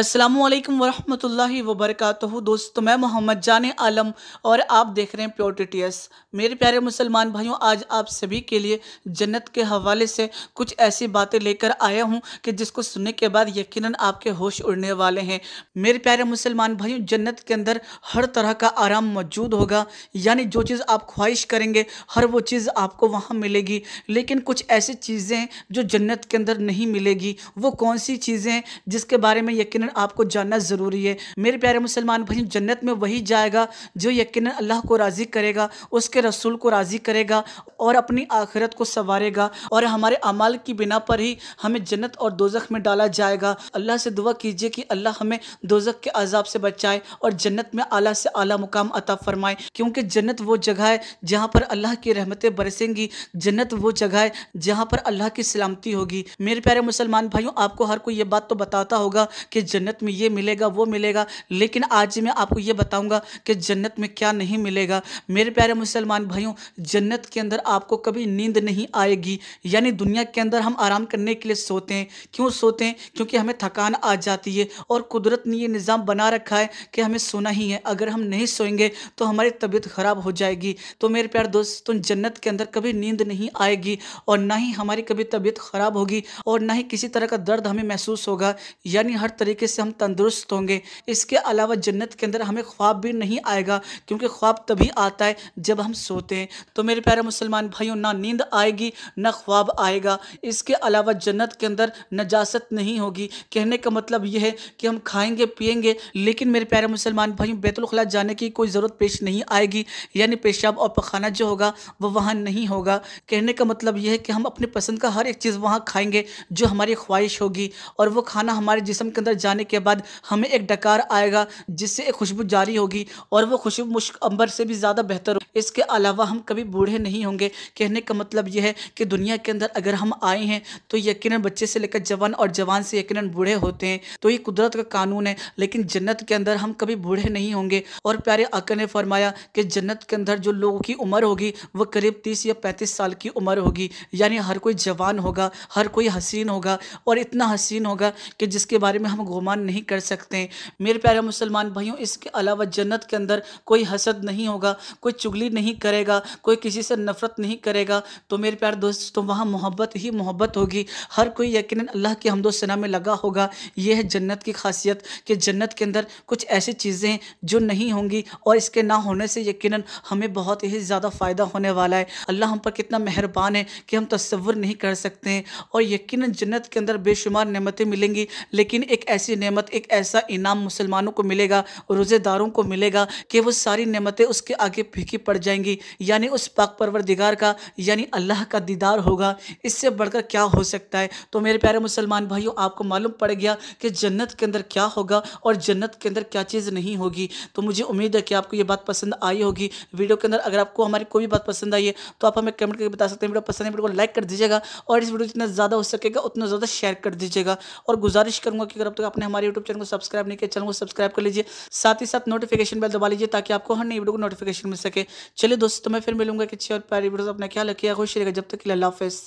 अस्सलाम वालेकुम वरहमतुल्लाहि वबरकातुहु दोस्तों मैं मोहम्मद जान आलम और आप देख रहे हैं प्योर एस मेरे प्यारे मुसलमान भाइयों आज आप सभी के लिए जन्नत के हवाले से कुछ ऐसी बातें लेकर आया हूं कि जिसको सुनने के बाद यकीनन आपके होश उड़ने वाले हैं मेरे प्यारे मुसलमान भाइयों जन्नत के अंदर हर तरह का आराम मौजूद होगा यानी जो चीज़ आप ख्वाहिश करेंगे हर वो चीज़ आपको वहाँ मिलेगी लेकिन कुछ ऐसी चीज़ें जो जन्नत के अंदर नहीं मिलेगी वो कौन सी चीज़ें जिसके बारे में यकीन यकीन आपको जानना ज़रूरी है मेरे प्यारे मुसलमान भाई जन्नत में वही जाएगा जो यकीन अल्लाह को राज़ी करेगा उसके रसूल को राज़ी करेगा और अपनी आखिरत को संवारेगा और हमारे अमाल की बिना पर ही हमें जन्नत और दोजख में डाला जाएगा अल्लाह से दुआ कीजिए कि अल्लाह हमें दोजख के अजाब से बचाए और जन्नत में आला से आला मुकाम अता फरमाए क्योंकि जन्नत वो जगह है जहाँ पर अल्लाह की रहमतें बरसेंगी जन्नत वो जगह है जहाँ पर अल्लाह की सलामती होगी मेरे प्यारे मुसलमान भाइयों आपको हर कोई ये बात तो बताता होगा कि जन्नत में ये मिलेगा वो मिलेगा लेकिन आज मैं आपको ये बताऊंगा कि जन्नत में क्या नहीं मिलेगा मेरे प्यारे मुसलमान भाइयों जन्नत के अंदर आपको कभी नींद नहीं आएगी यानी दुनिया के अंदर हम आराम करने के लिए सोते हैं क्यों सोते हैं क्योंकि हमें थकान आ जाती है और कुदरत ने ये निज़ाम बना रखा है कि हमें सोना ही है अगर हम नहीं सोएंगे तो हमारी तबीयत ख़राब हो जाएगी तो मेरे प्यार दोस्तों जन्नत के अंदर कभी नींद नहीं आएगी और ना ही हमारी कभी तबीयत ख़राब होगी और ना ही किसी तरह का दर्द हमें महसूस होगा यानी हर तरीके तरीके से हम तंदुरुस्त होंगे इसके अलावा जन्नत के अंदर हमें ख्वाब भी नहीं आएगा क्योंकि ख्वाब तभी आता है जब हम सोते हैं तो मेरे प्यारे मुसलमान भाइयों ना नींद आएगी ना ख्वाब आएगा इसके अलावा जन्नत के अंदर नजास्त नहीं होगी कहने का मतलब यह है कि हम खाएंगे पियेंगे लेकिन मेरे प्यारे मुसलमान भाइयों बैतुलखला जाने की कोई ज़रूरत पेश नहीं आएगी यानी पेशाब और पखाना जो होगा वह वहाँ नहीं होगा कहने का मतलब यह है कि हम अपने पसंद का हर एक चीज़ वहाँ खाएंगे जो हमारी ख्वाहिश होगी और वो खाना हमारे जिसम के अंदर जाने जाने के बाद हमें एक डकार आएगा जिससे एक खुशबू जारी होगी और वो खुशबू मुश्क अंबर से भी ज़्यादा बेहतर हो इसके अलावा हम कभी बूढ़े नहीं होंगे कहने का मतलब यह है कि दुनिया के अंदर अगर हम आए हैं तो यकीन बच्चे से लेकर जवान और जवान से यकीन बूढ़े होते हैं तो ये कुदरत का कानून है लेकिन जन्नत के अंदर हम कभी बूढ़े नहीं होंगे और प्यारे आकर ने फरमाया कि जन्नत के अंदर जो लोगों की उम्र होगी वह करीब तीस या पैंतीस साल की उम्र होगी यानी हर कोई जवान होगा हर कोई हसीन होगा और इतना हसीन होगा कि जिसके बारे में हम गुमान नहीं कर सकते मेरे प्यारे मुसलमान भाइयों इसके अलावा जन्नत के अंदर कोई हसद नहीं होगा कोई चुगली नहीं करेगा कोई किसी से नफरत नहीं करेगा तो मेरे प्यारे दोस्तों तो वहाँ मोहब्बत ही मोहब्बत होगी हर कोई यकीन अल्लाह की हमदोसना में लगा होगा यह है जन्नत की खासियत कि जन्नत के अंदर कुछ ऐसी चीज़ें जो नहीं होंगी और इसके ना होने से यकीन हमें बहुत ही ज़्यादा फ़ायदा होने वाला है अल्लाह हम पर कितना मेहरबान है कि हम तस्वुर नहीं कर सकते हैं और यकीन जन्नत के अंदर बेशुमार नमतें मिलेंगी लेकिन एक ऐसी सी नेमत एक ऐसा इनाम मुसलमानों को मिलेगा रोज़ेदारों को मिलेगा कि वो सारी नेमतें उसके आगे फीकी पड़ जाएंगी यानी उस पाक परवरदिगार का यानी अल्लाह का दीदार होगा इससे बढ़कर क्या हो सकता है तो मेरे प्यारे मुसलमान भाइयों आपको मालूम पड़ गया कि जन्नत के अंदर क्या होगा और जन्नत के अंदर क्या चीज़ नहीं होगी तो मुझे उम्मीद है कि आपको ये बात पसंद आई होगी वीडियो के अंदर अगर आपको हमारी कोई भी बात पसंद आई है तो आप हमें कमेंट करके बता सकते हैं वीडियो पसंद है वीडियो को लाइक कर दीजिएगा और इस वीडियो जितना ज़्यादा हो सकेगा उतना ज़्यादा शेयर कर दीजिएगा और गुजारिश करूँगा कि अगर आप तक आपने आपने हमारे यूट्यूब चैनल को सब्सक्राइब नहीं किया चैनल को सब्सक्राइब कर लीजिए साथ ही साथ नोटिफिकेशन बेल दबा लीजिए ताकि आपको हर नई वीडियो को नोटिफिकेशन मिल सके चलिए दोस्तों मैं फिर मिलूंगा कि अच्छी और प्यारी वीडियो अपना क्या रखिएगा खुश रहेगा जब तक के हाफिज़